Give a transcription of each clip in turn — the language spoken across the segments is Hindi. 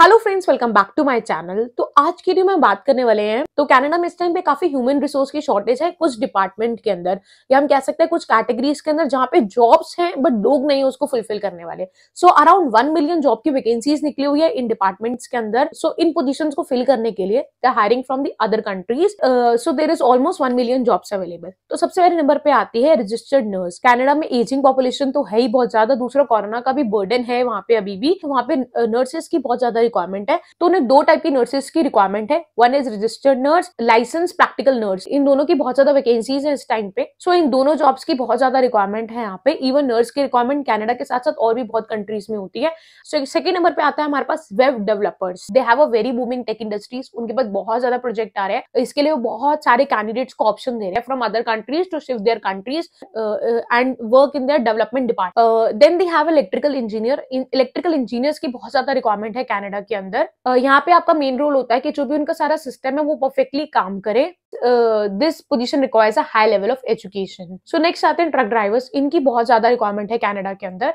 Hello friends welcome back to my channel तो आज की लिए मैं बात करने वाले हैं तो कनाडा में इस टाइम पे काफी ह्यूमन रिसोर्स की शॉर्टेज है कुछ डिपार्टमेंट के अंदर या हम कह सकते हैं कुछ कैटेगरीज के अंदर जहां पे जॉब्स हैं बट लोग नहीं उसको फुलफिल करने वाले so around one million job की वैकेंसीज निकली हुई है इन डिपार्टमेंट्स के अंदर सो so, इन पोजिशन को फिल करने के लिए hiring from the other countries so there is almost one million jobs available तो सबसे पहले नंबर पे आती है रजिस्टर्ड नर्स कैनेडा में एजिंग पॉपुलेशन तो है ही बहुत ज्यादा दूसरा कोरोना का भी बर्डन है वहाँ पे अभी भी वहाँ पे नर्सेस uh, की बहुत ज्यादा रिक्वायरमेंट है तो उन्हें दो टाइप की नर्सेज की रिक्वायरमेंट है one is registered nurse licence practical nurse इन दोनों की बहुत ज्यादा वैकेंसीज है इस टाइम पे सो इन दोनों जॉब्स की बहुत ज्यादा रिक्वायरमेंट है यहाँ पे इवन नर्स की रिक्वायरमेंट कैनेडा के साथ साथ और भी बहुत कंट्रीज में होती है सो सेकंड नंबर पे आता है हमारे पास web developers they have a very booming tech industries उनके पास बहुत ज्यादा प्रोजेक्ट आ रहे हैं इसके लिए वो बहुत सारे कैंडिडेट्स को ऑप्शन दे रहे हैं from other countries to shift their countries and work in their development depart then they have electrical engineer electrical engineers की बहुत ज्यादा रिक्वायरमेंट है कैनेडा के अंदर यहाँ पे आपका मेन रोल होता है कि जो भी उनका सारा सिस्टम है वो परफेक्टली काम करे this position requires requires a high level of education. आते हैं ट्रक ड्राइवर्स इनकी बहुत ज्यादा रिक्वायरमेंट है कैनेडा के अंदर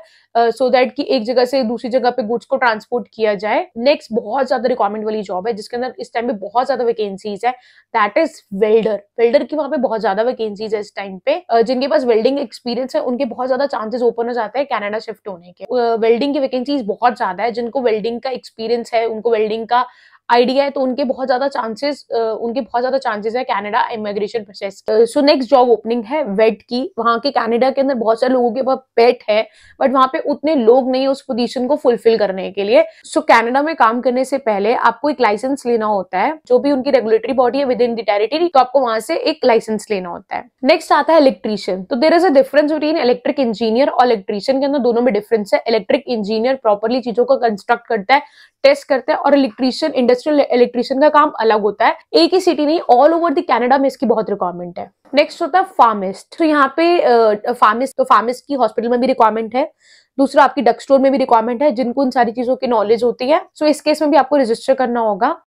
सो uh, दैट so कि एक जगह से दूसरी जगह पे गुड्स को ट्रांसपोर्ट किया जाए नेक्स्ट बहुत ज्यादा रिक्वायरमेंट वाली जॉब है जिसके अंदर इस टाइम पे बहुत ज्यादा वैकेंसीज है दैट इज वेल्डर वेल्डर की वहां पे बहुत ज्यादा वैकेंसीज है इस टाइम पे uh, जिनके पास वेल्डिंग एक्सपीरियंस है उनके बहुत ज्यादा चांसेस ओपन हो जाते हैं कैनेडा शिफ्ट होने के वेल्डिंग uh, की वैकेंसीज बहुत ज्यादा है जिनको वेल्डिंग का एक्सपीरियंस है उनको वेल्डिंग का आइडिया है तो उनके बहुत ज्यादा चांसेस उनके बहुत ज्यादा चांसेस है Canada immigration process so next job opening है वेट की वहां के कैनेडा के अंदर बहुत सारे लोगों के पास पेट है बट वहां पे उतने लोग नहीं है उस पोजिशन को फुलफिल करने के लिए सो so, कैनेडा में काम करने से पहले आपको एक लाइसेंस लेना होता है जो भी उनकी रेगुलेटरी बॉडी है विद इन द टेरिटरी तो आपको वहां से एक लाइसेंस लेना होता है नेक्स्ट आता है इलेक्ट्रीशियन तो there is a difference between electric engineer और इलेक्ट्रीशियन के अंदर दोनों में डिफरेंस है इलेक्ट्रिक इंजीनियर प्रॉपरली चीजों को कंस्ट्रक्ट करता है टेस्ट करता है और इलेक्ट्रीशियन इंडस्ट्री इंडस्ट्रियल इलेक्ट्रिशियन का काम अलग होता है एक ही सिटी नहीं ऑल ओवर द कैनेडा में इसकी बहुत रिक्वायरमेंट है नेक्स्ट होता है फार्मिस्ट तो यहाँ पे फार्मिस्ट तो फार्मिस्ट की हॉस्पिटल में भी रिक्वायरमेंट है दूसरा आपकी डक स्टोर में भी रिक्वायरमेंट है जिनको इन सारी चीजों की नॉलेज होती है सो so, इस केस में भी आपको रजिस्टर करना होगा